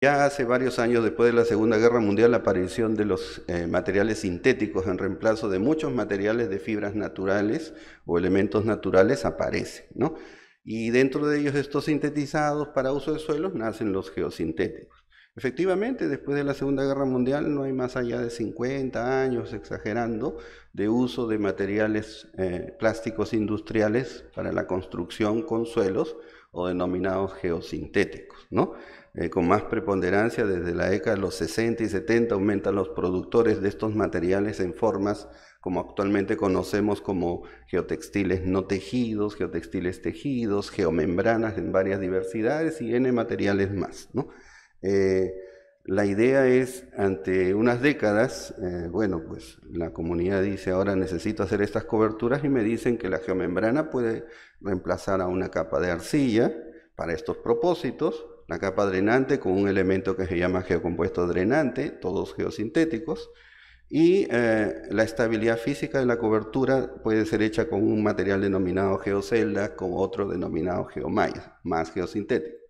Ya hace varios años después de la Segunda Guerra Mundial la aparición de los eh, materiales sintéticos en reemplazo de muchos materiales de fibras naturales o elementos naturales aparece, ¿no? Y dentro de ellos estos sintetizados para uso de suelos nacen los geosintéticos. Efectivamente, después de la Segunda Guerra Mundial no hay más allá de 50 años, exagerando, de uso de materiales eh, plásticos industriales para la construcción con suelos o denominados geosintéticos, ¿no? Eh, con más preponderancia desde la década de los 60 y 70 aumentan los productores de estos materiales en formas como actualmente conocemos como geotextiles no tejidos, geotextiles tejidos, geomembranas en varias diversidades y N materiales más, ¿no? Eh, la idea es, ante unas décadas, eh, bueno, pues la comunidad dice ahora necesito hacer estas coberturas y me dicen que la geomembrana puede reemplazar a una capa de arcilla para estos propósitos, la capa drenante con un elemento que se llama geocompuesto drenante, todos geosintéticos, y eh, la estabilidad física de la cobertura puede ser hecha con un material denominado geocelda, con otro denominado geomalla, más geosintético.